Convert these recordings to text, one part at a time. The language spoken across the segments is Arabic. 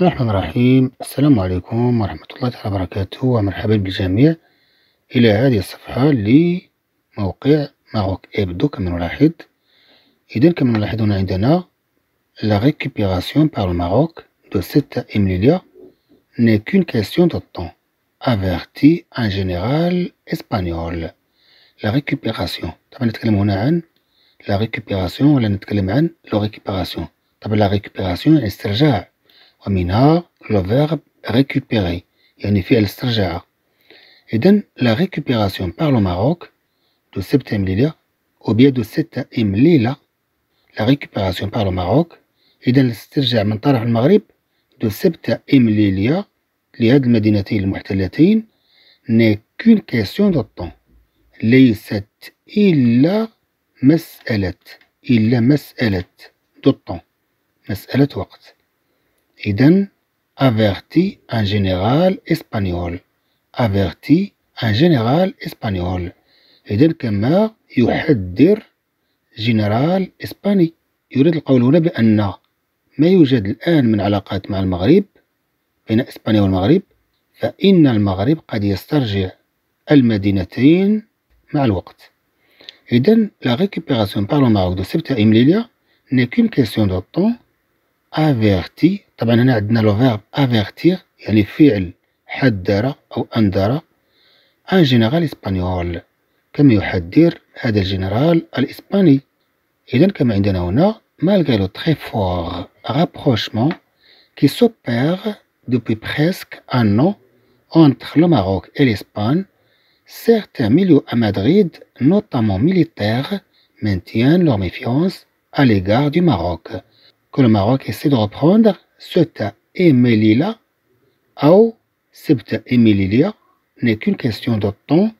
la récupération par le Maroc de cette n'est qu'une question de temps, averti un général espagnol. La récupération, la récupération, la la récupération, la récupération est ومنها لو فيرب récupérer يعني فعل استرجاع إذن لا récupération par le Maroc de septième ليلة أو بيا دو septième ليلة la récupération par le Maroc إذا الاسترجاع من طرف المغرب دو سبتة إمليلية لهذه المدينتين المحتلتين n'est كون question دو طون ليست إلا مسألة إلا مسألة دو طون مسألة وقت إذن أفيرتي أن جينيرال إسبانيول أفيرتي أن جينيرال إسبانيول إذن كما يحذر جنرال إسباني يريد القول هنا بأن ما يوجد الآن من علاقات مع المغرب بين إسبانيا والمغرب فإن المغرب قد يسترجع المدينتين مع الوقت إذن لا ريكوبيراسيون بارلو لو ماروك دو سبتا إمليليا نيكون كيسيون دو طون افيرتي طبعا هنا عندنا لو فيرب un général espagnol, comme malgré le très fort rapprochement qui s'opère depuis presque un an entre le Maroc et l'Espagne, certains milieux à Madrid, notamment militaires, maintiennent leur méfiance à l'égard du Maroc, que le Maroc essaie de reprendre ce et Melilla, ou et Melilla, n'est qu'une question de temps,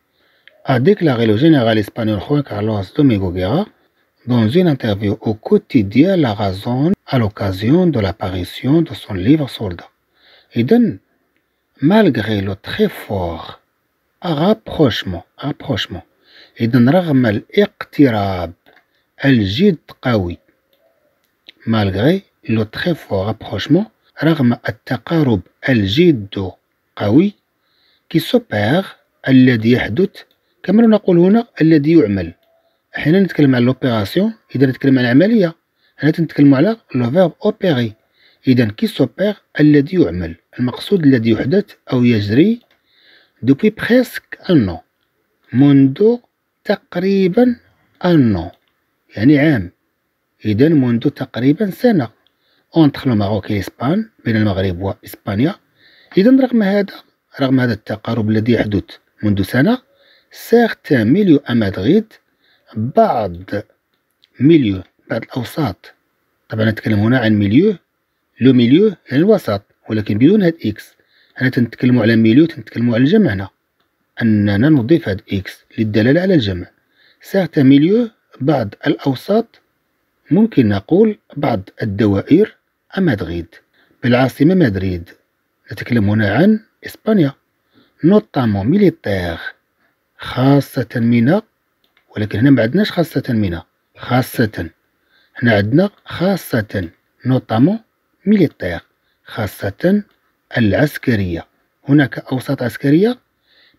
a déclaré le général espagnol Juan Carlos Domingo Guerra dans une interview au quotidien La raison à l'occasion de l'apparition de son livre Soldat. Et donne, malgré le très fort rapprochement, rapprochement, إذن رغم le Jid Qawi, malgré إنه تخي فور رابروشمون رغم التقارب الجد قوي كي سوبيغ الذي يحدث كما نقول هنا الذي يعمل احيانا نتكلم على لوبيراسيون اذا نتكلم على العمليه هنا تنتكلم على لو فيرب اوبيري اذا كي سوبيغ الذي يعمل المقصود الذي يحدث او يجري دوبي بريسك انو منذ تقريبا انو يعني عام اذا منذ تقريبا سنه اونتخ ماروك اسبان بين المغرب واسبانيا اذا رغم هذا رغم هذا التقارب الذي يحدث منذ سنه سيغتان ميليو ا مدريد بعض ميليو بعض الاوساط طبعا نتكلم هنا عن ميليو لو ميليو يعني الوسط ولكن بدون هاد اكس هنا تنتكلموا على ميليو تنتكلموا على الجمع هنا اننا نضيف هاد اكس للدلاله على الجمع سيغتان ميليو بعض الاوساط ممكن نقول بعض الدوائر مدريد بالعاصمة مدريد نتكلم هنا عن إسبانيا نوطامون ميليتير خاصة مينا ولكن هنا ما عندناش خاصة مينا خاصة هنا عندنا خاصة نوطامون ميليتير خاصة العسكرية هناك أوساط عسكرية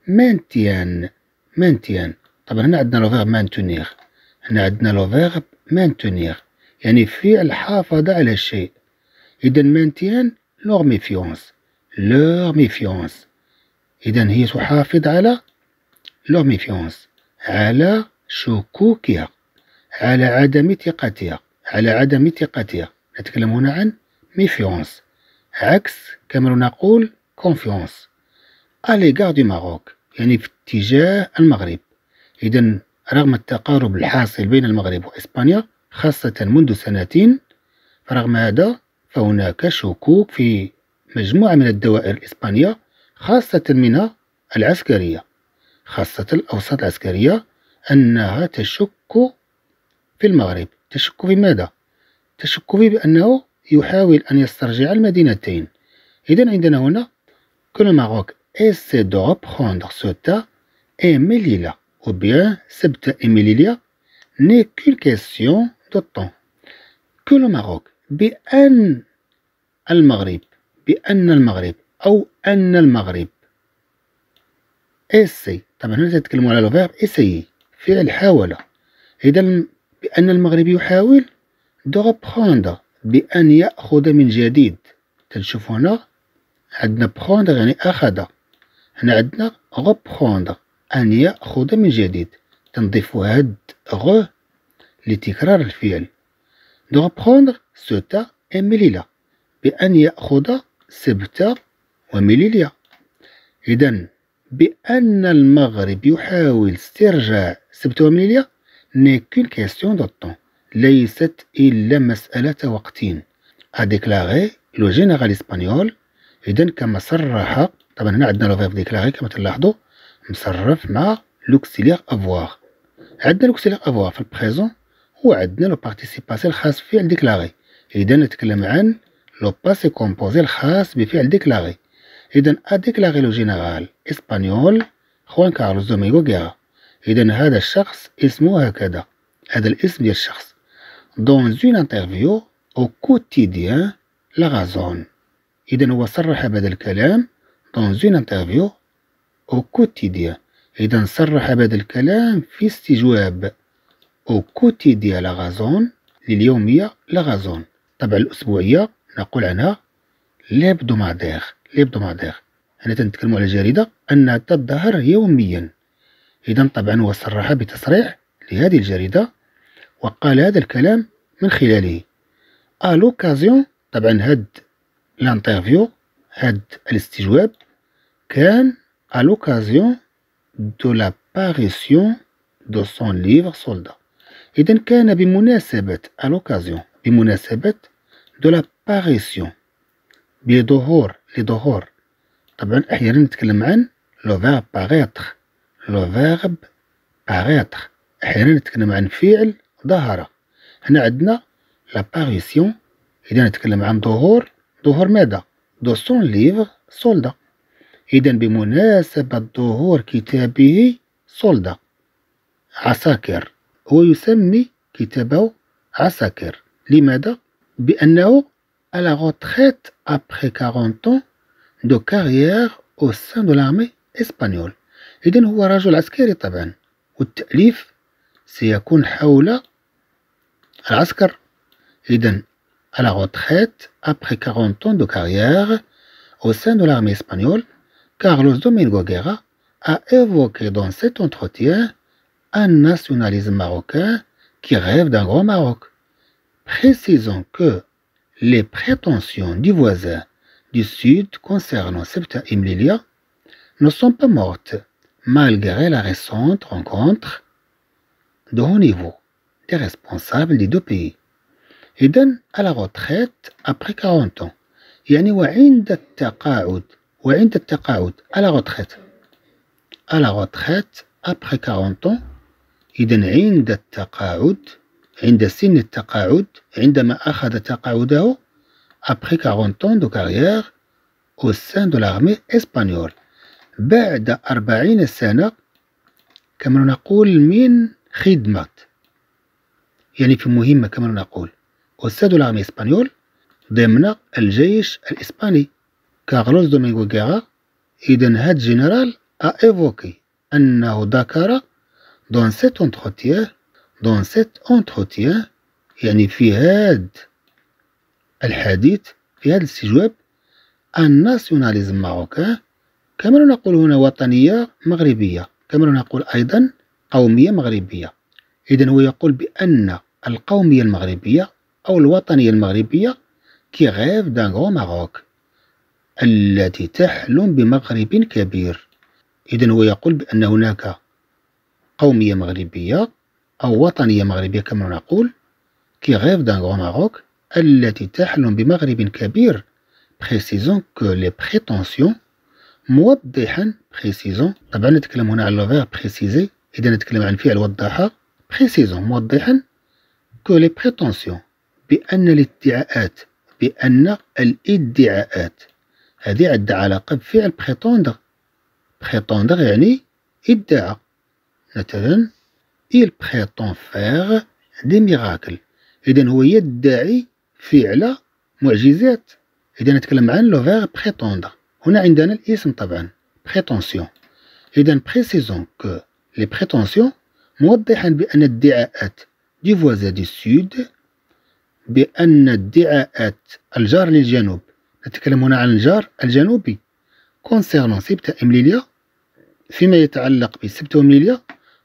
مانتيان مانتيان طبعا هنا عندنا لو فيرب مانتونيغ هنا عندنا لو فيرب مانتونيغ يعني فعل حافظ على الشيء إذا مانتيان لور ميفيونس لور ميفيونس إذا هي تحافظ على لور ميفيونس على شكوكها على عدم ثقتها على عدم ثقتها نتكلم هنا عن ميفيونس عكس كما نقول كونفيونس أليغار دو ماروك يعني في اتجاه المغرب إذا رغم التقارب الحاصل بين المغرب وإسبانيا خاصة منذ سنتين رغم هذا فهناك شكوك في مجموعة من الدوائر الإسبانية خاصة منها العسكرية خاصة الأوساط العسكرية أنها تشك في المغرب تشك في ماذا؟ تشك في بأنه يحاول أن يسترجع المدينتين إذن عندنا هنا كل le إيسي essaie de reprendre Ceuta et Melilla, ou bien Ceuta et Melilla, n'est qu'une question de temps. Que le Maroc بأن المغرب بأن المغرب أو أن المغرب إسي طبعا هنا تتكلموا على الفيرب إسي فعل حاول إذا بأن المغرب يحاول دو بأن يأخذ من جديد تنشوفو هنا عندنا بخوندر يعني أخذ هنا عندنا غبخوندر أن يأخذ من جديد تنضيفو هاد غو لتكرار الفعل سوتا ستا مليلا بأن يأخذ سبتا وميليليا إذا بأن المغرب يحاول استرجاع سبتا وميليليا ني كون كيستيون دو طون ليست إلا مسألة وقت ا déclaré لو جينيرال اسبانيول إذا كما صرح طبعا هنا عندنا لو فيف ديكلاري كما تلاحظوا مصرف مع لوكسيليغ افواغ عندنا لوكسيليغ افواغ في البريزون وعندنا لو بارتيسيباسي الخاص بفعل ديكلاغي إذا نتكلم عن لو باسي كومبوزي الخاص بفعل ديكلاغي إذا أديكلاغي لو جينيرال إسبانيول خوان كارلوس دوميغو غيرا إذا هذا الشخص اسمه هكذا هذا الاسم ديال الشخص دون اون انترفيو او كوتيديان لا غازون إذا هو صرح بهذا الكلام دون اون انترفيو او كوتيديان إذا صرح بهذا الكلام في استجواب أو كوتيديا لاغازون لليومية لاغازون طبعا الأسبوعية نقول عنها ليبدومادير ليبدومادير هنا تنتكلمو على جريدة أنها تظهر يوميا إذا طبعا هو صرح بتصريح لهذه الجريدة وقال هذا الكلام من خلاله ألوكازيون طبعا هاد لانترفيو هاد الاستجواب كان ألوكازيون دو لاباريسيون دو سون ليفر سولدا إذا كان بمناسبة الأوكازيون بمناسبة دو لاباريسيون بظهور لظهور طبعا أحيانا نتكلم عن لو فيرب باغيتخ لو فيرب باغيتخ أحيانا نتكلم عن فعل ظهر هنا عندنا لاباريسيون إذا نتكلم عن ظهور ظهور ماذا دو سون ليفغ سولدا إذا بمناسبة ظهور كتابه سولدا عساكر هو يسمي كتابه عساكر لماذا بانه على غوتريت ابري 40 طون دو كارير او سان دو لارمي اسبانيول اذا هو رجل عسكري طبعا والتاليف سيكون حول العسكر اذا على غوتريت ابري 40 طون دو كارير او سان دو لارمي اسبانيول كارلوس دومينغو غيرا a évoqué dans cet entretien un nationalisme marocain qui rêve d'un grand Maroc. Précisons que les prétentions du voisin du Sud concernant Septa Imlilia ne sont pas mortes malgré la récente rencontre de haut niveau des responsables des deux pays. à la retraite après 40 ans يعني وعند التقاعد وعند 40 ans إذا عند التقاعد عند سن التقاعد عندما أخذ تقاعده أبخي 40 دو de carrière au sein de l'armée بعد 40 سنة كما نقول من خدمة يعني في مهمة كما نقول أو سان دو l'armée إسبانيول ضمن الجيش الإسباني كارلوس دومينغو غيرا إذا هاد جنرال أ إيفوكي أنه ذكر دون سيت اونتروتيان دون سيت اونتروتيان يعني في هاد الحديث في هذا الاستجواب الناسيوناليزم ماروكان كما نقول هنا وطنية مغربية كما نقول أيضا قومية مغربية إذا هو يقول بأن القومية المغربية أو الوطنية المغربية كي غيف دان غو ماروك التي تحلم بمغرب كبير إذا هو يقول بأن هناك قومية مغربية أو وطنية مغربية كما نقول غيف دان غو ماروك التي تحلم بمغرب كبير بريسيزون كو لي بخيتونسيون موضحا بريسيزون طبعا نتكلم هنا على لو بريسيزي إذا نتكلم عن فعل وضحه بريسيزون موضحا كو لي بخيتونسيون بأن الادعاءات بأن الادعاءات هذه عندها علاقة بفعل بخيتوندغ بخيتوندغ يعني ادعاء مثلا il prétend faire des miracles اذا هو يدعي فعل معجزات اذا نتكلم عن لو فير بريتوندر هنا عندنا الاسم طبعا بريتونسيون اذا بريسيزون كو لي بريتونسيون موضحا بان ادعاءات دي فوازا دي سود بان ادعاءات الجار للجنوب نتكلم هنا عن الجار الجنوبي كونسيرنون سيبتا امليليا فيما يتعلق بسبتا امليليا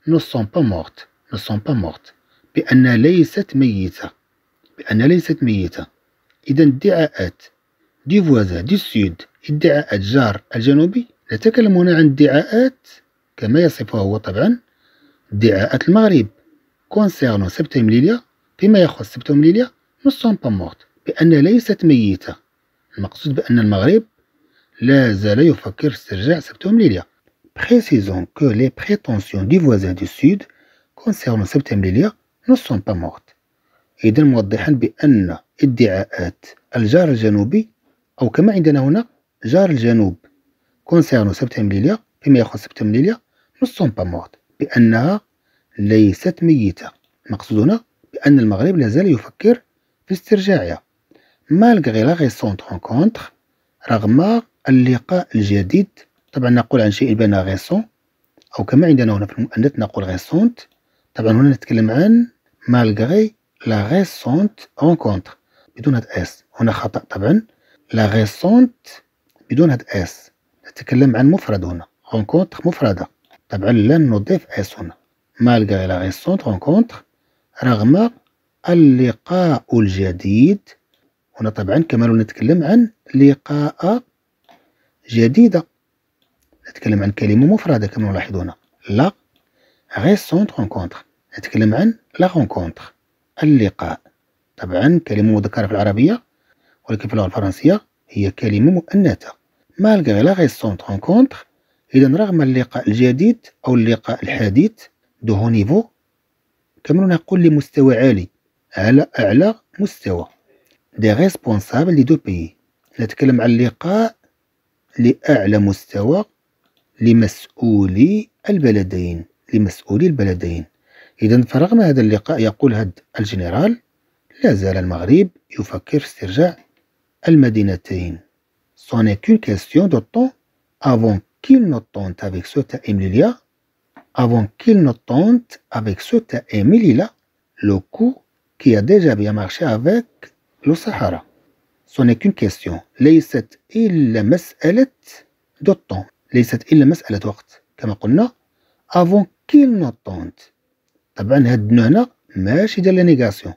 ne sont pas mortes ne sont pas mortes بأن ليست ميتة بأن ليست ميتة إذا ادعاءات دي فوازا دي سود ادعاءات جار الجنوبي نتكلم هنا عن ادعاءات كما يصفها هو طبعا ادعاءات المغرب كونسيرنو سبتم ليليا فيما يخص سبتم ليليا با مورت بأن ليست ميتة المقصود بأن المغرب لا زال يفكر في استرجاع سبتم ليليا précisant que les prétentions du voisin du Sud concernant سبتم ليليا ne sont pas mortes إذا موضحا بأن ادعاءات الجار الجنوبي أو كما عندنا هنا جار الجنوب concernant سبتم فيما يخص سبتم ليليا ne sont pas mortes بأنها ليست ميتة مقصود هنا بأن المغرب لازال يفكر في استرجاعها malgré la récente rencontre رغم اللقاء الجديد طبعا نقول عن شيء بين غيسون أو كما عندنا هنا في المؤنث نقول غيسونت طبعا هنا نتكلم عن مالغري لا غيسونت رونكونتر بدون هاد اس هنا خطأ طبعا لا غيسونت بدون هاد اس نتكلم عن مفرد هنا رونكونتر مفردة طبعا لن نضيف اس هنا مالغري لا غيسونت رونكونتر رغم اللقاء الجديد هنا طبعا كما نتكلم عن لقاء جديدة أتكلم عن كلمة مفردة كما نلاحظون لا غيسونت رونكونتر أتكلم عن لا رونكونتر اللقاء طبعا كلمة مذكرة في العربية ولكن في اللغة الفرنسية هي كلمة مؤنثة مالغي لا غيسونت رونكونتر إذا رغم اللقاء الجديد أو اللقاء الحديث دو هو نيفو كما نقول لمستوى عالي على أعلى مستوى دي ريسبونسابل لي دو بيي نتكلم عن اللقاء لأعلى مستوى لمسؤولي البلدين لمسؤولي البلدين إذا فرغم هذا اللقاء يقول هاد الجنرال لا زال المغرب يفكر في استرجاع المدينتين سوني كون كاستيون دو طون افون كيل نوتونت افيك سو تا ايميليا افون كيل نوتونت افيك سو تا ايميليا لو كو كي ديجا بيا مارشي افيك لو سهارا سوني كون كاستيون ليست الا مساله دو طون ليست إلا مسألة وقت كما قلنا افون كيل نوطونت طبعا هاد النوع هنا ماشي ديال لا نيغاسيون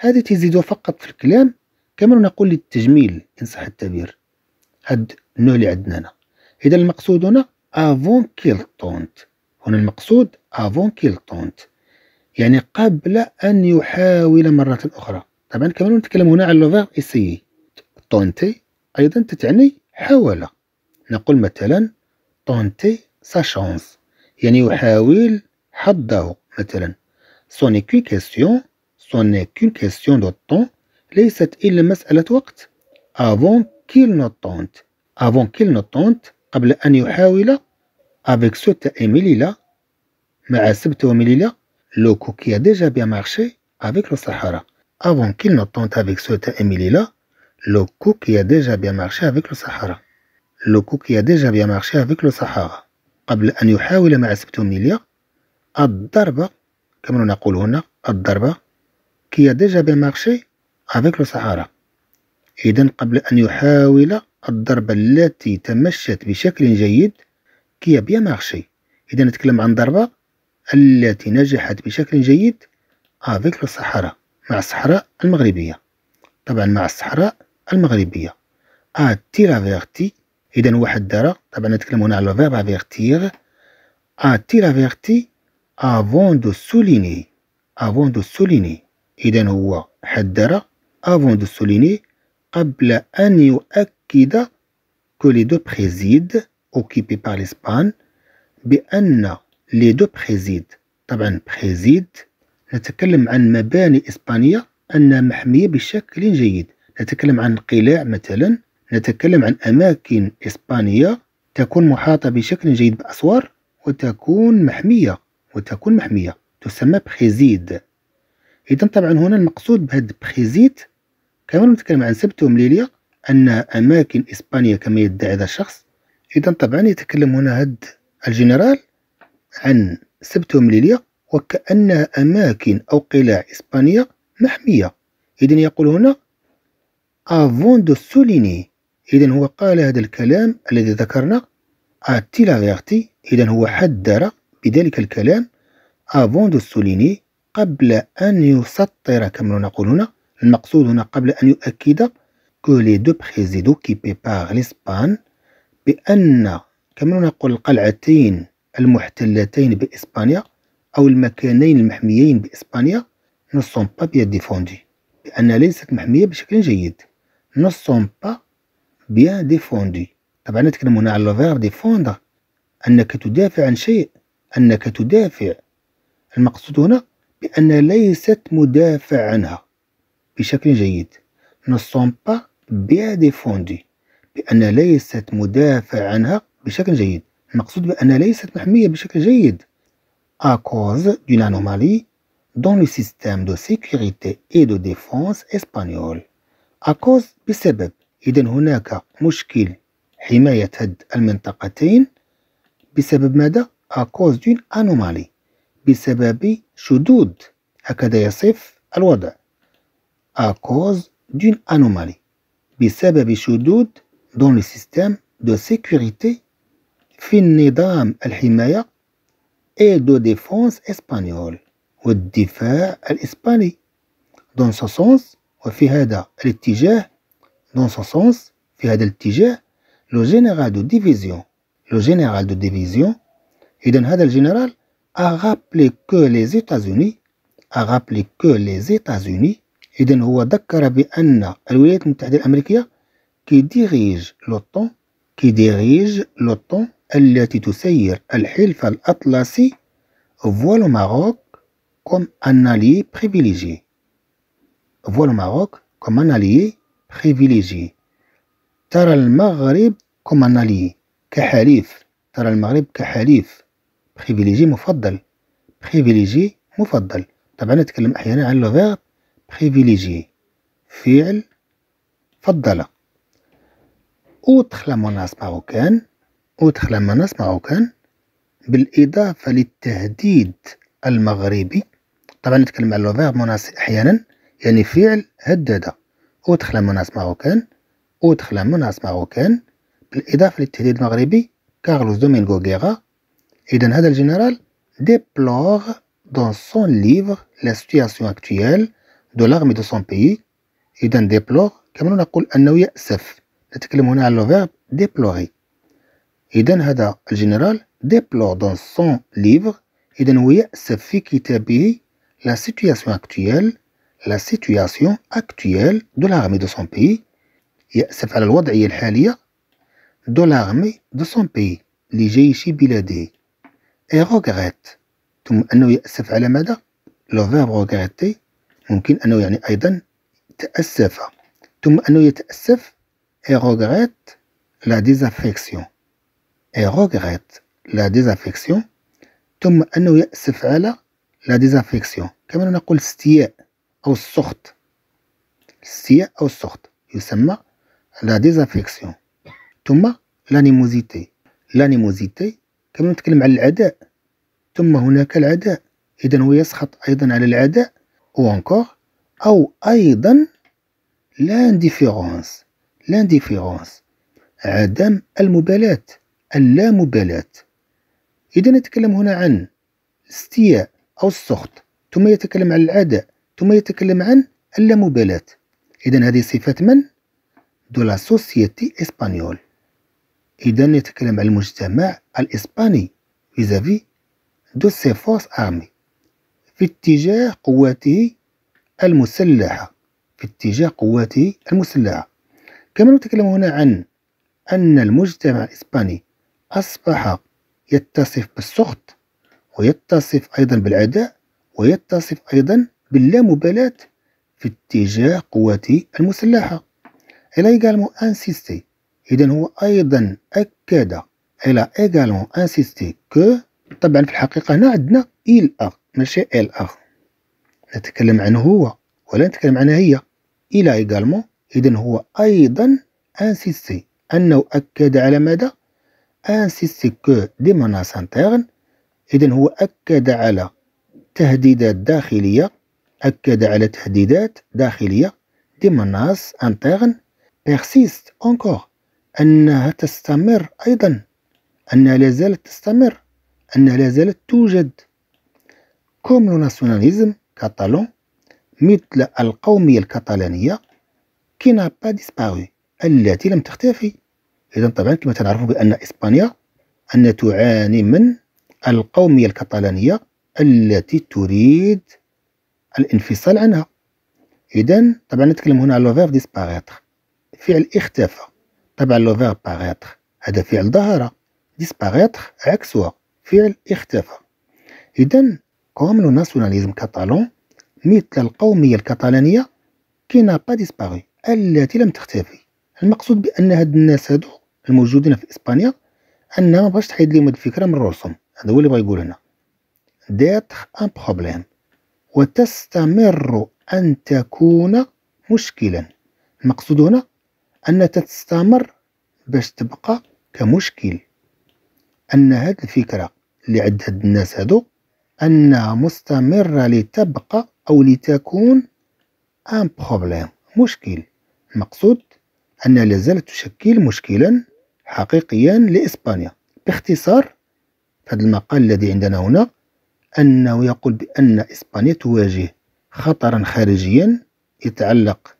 هادي تزيدو فقط في الكلام كما نقول للتجميل إن صح التعبير هاد النوع اللي عندنا هنا إذا المقصود هنا افون كيل طونت هنا المقصود افون كيل طونت يعني قبل أن يحاول مرة أخرى طبعا كمان نتكلم هنا على لوفير إسيي طونتي أيضا تتعني حاول نقول مثلا tenter sa chance يعني يحاول حظه مثلا ce n'est qu'une question ce n'est qu'une question de temps ليست إلا مسألة وقت avant qu'il ne tente avant qu'il ne tente قبل أن يحاول avec ce تأميل مع سبت là. le coup qui a déjà bien marché avec le Sahara avant qu'il ne tente avec ce là. le coup qui a déjà bien marché avec le Sahara لوكو qui ديجا بيان bien marché avec قبل أن يحاول مع سبتوميليا الضربة كما نقول هنا الضربة كي ديجا بيان مارشي افيك لو le إذا قبل أن يحاول الضربة التي تمشت بشكل جيد كي بيان مارشي إذا نتكلم عن ضربة التي نجحت بشكل جيد افيك صحارا مع الصحراء المغربية طبعا مع الصحراء المغربية ا تيرافيرتي إذا واحد دار طبعا نتكلم هنا على الفيرب افيرتير أتي t il averti avant de souligner avant de souligner إذا هو حذر avant de souligner قبل أن يؤكد que les deux présides occupés par l'Espagne بأن les deux présides طبعا بريزيد نتكلم عن مباني إسبانية أنها محمية بشكل جيد نتكلم عن قلاع مثلا نتكلم عن أماكن إسبانية تكون محاطة بشكل جيد بأسوار وتكون محمية وتكون محمية تسمى بخيزيد إذا طبعا هنا المقصود بهذا بخيزيد كما نتكلم عن سبت ومليلية أن أماكن إسبانية كما يدعي هذا الشخص إذا طبعا يتكلم هنا هاد الجنرال عن سبت ومليلية وكأن أماكن أو قلاع إسبانية محمية إذا يقول هنا أفون دو سوليني إذا هو قال هذا الكلام الذي ذكرنا اتيلافيرتي إذا هو حذر بذلك الكلام افون دو سوليني قبل أن يسطر كما نقول هنا المقصود هنا قبل أن يؤكد كو لي دو بريزيدو كي بيبار لإسبان بأن كما نقول القلعتين المحتلتين بإسبانيا أو المكانين المحميين بإسبانيا نو سون با بيان ديفوندي بأن ليست محمية بشكل جيد نو سون با bien défendu طبعا نتكلم هنا على فيرب ديفوندر أنك تدافع عن شيء أنك تدافع المقصود هنا بأن ليست مدافع عنها بشكل جيد نسون با بيان ديفوندي بأن ليست مدافع عنها بشكل جيد المقصود بأنها ليست محمية بشكل جيد ا كوز دون انومالي دون لو système دو سيكوريتي اي دو ديفونس اسبانيول ا كوز بسبب إذا هناك مشكل حماية هاد المنطقتين بسبب ماذا؟ أكوز دون أنومالي بسبب شدود هكذا يصف الوضع أكوز دون أنومالي بسبب شدود دون السيستم دو سيكوريتي في النظام الحماية اي دو ديفونس اسبانيول والدفاع الإسباني دون سو وفي هذا الاتجاه Dans ce sens, le général de division, le général de division, général a rappelé que les États-Unis, a rappelé que les États-Unis, هو ذكر الولايات dirige l'OTAN qui dirige voit le Maroc comme un allié privilégié. Voit le Maroc comme un allié privilégié ترى المغرب كوم كحليف ترى المغرب كحليف privilégié مفضل privilégié مفضل طبعا نتكلم احيانا عن لو فيرب privilégié فعل فضل اوتخ لا موناس ماروكان اوتخ لا موناس ماروكان بالإضافة للتهديد المغربي طبعا نتكلم عن لو فيرب موناس أحيانا يعني فعل هدد ودخل مناص ماروكان ودخل مناص ماروكان بالإضافة للتهديد المغربي كارلوس دومينغو غيغا إذن هذا الجنرال ديبلور دون سون livre لا سيتياسيون اكتويال دو l'armée دو سون بيي إذن ديبلور كما نقول أنه يأسف نتكلم هنا على لو فيرب ديبلوري إذن هذا الجنرال ديبلور دون سون livre إذن هو يأسف في كتابه لا سيتياسيون اكتويال لا سيتياسيون اكتويل دو لاغمي دو سون بيي يأسف على الوضعية الحالية دو لاغمي دو سون بيي لجيش بلاده اي روغريت ثم أنه يأسف على ماذا لو فيرب روغريتي ممكن أنه يعني أيضا تأسف ثم أنه يتأسف اي روغريت لا ديزافيكسيون اي روغريت لا ديزافيكسيون ثم أنه يأسف على لا ديزافيكسيون كما نقول استياء أو السخط السيء أو السخط يسمى لا ديزافيكسيون ثم لانيموزيتي لانيموزيتي كما نتكلم على العداء ثم هناك العداء إذا هو يسخط أيضا على العداء وانكور أو أيضا لانديفيرونس لانديفيرونس عدم المبالاة اللامبالاة إذا نتكلم هنا عن الاستياء أو السخط ثم يتكلم عن العداء ثم يتكلم عن اللامبالاة إذا هذه صفة من؟ دو لا سوسيتي اسبانيول إذا يتكلم عن المجتمع الإسباني فيزافي دو سي فورس أرمي في اتجاه قواته المسلحة في اتجاه قواته المسلحة كما نتكلم هنا عن أن المجتمع الإسباني أصبح يتصف بالسخط ويتصف أيضا بالعداء ويتصف أيضا باللامبالاة في اتجاه قواتي المسلحة. Elle a également insisté. إذا هو أيضا أكد. Elle a également insisté que طبعا في الحقيقة هنا عندنا إل أغ ماشي إل أغ نتكلم عنه هو ولا نتكلم عنها هي. Il a également إذا هو أيضا أنسيستي أنه أكد على ماذا؟ أنسيستي que des menaces internes إذا هو أكد على تهديدات داخلية أكد على تهديدات داخلية ضمن ناس بيرسيست أنكور أنها تستمر أيضا أنها لا زالت تستمر أنها لا زالت توجد كوم لو ناسيوناليزم كاتالون مثل القومية الكاتالانية كي نا با ديسباري التي لم تختفي إذا طبعا كما تعرفوا بأن إسبانيا أن تعاني من القومية الكاتالانية التي تريد الانفصال عنها اذا طبعا نتكلم هنا على لو ديسباريتر فعل اختفى طبعا لو فيرب باغيتر هذا فعل ظهر ديسباريتر عكسها فعل اختفى اذا كوم لو ناسيوناليزم كاتالون مثل القومية الكاتالانية كي نا با ديسباغي التي لم تختفي المقصود بان هاد الناس هادو الموجودين في اسبانيا انها ما بغاش تحيد لهم الفكره من روسهم هذا هو اللي بغا يقول هنا ديتر ان بروبليم وتستمر أن تكون مشكلا المقصود هنا أن تستمر باش تبقى كمشكل أن هذه الفكرة اللي عند هاد الناس هادو أنها مستمرة لتبقى أو لتكون أن بروبليم مشكل المقصود أنها لازالت تشكل مشكلا حقيقيا لإسبانيا باختصار هذا المقال الذي عندنا هنا أنه يقول بأن إسبانيا تواجه خطرا خارجيا يتعلق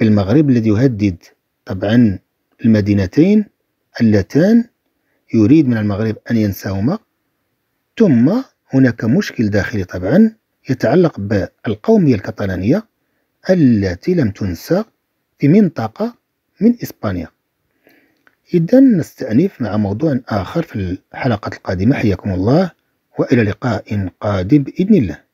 بالمغرب الذي يهدد طبعا المدينتين اللتان يريد من المغرب أن ينساهما ثم هناك مشكل داخلي طبعا يتعلق بالقومية الكتالانية التي لم تنسى في منطقة من إسبانيا إذا نستأنف مع موضوع آخر في الحلقة القادمة حياكم الله وإلى لقاء قادم بإذن الله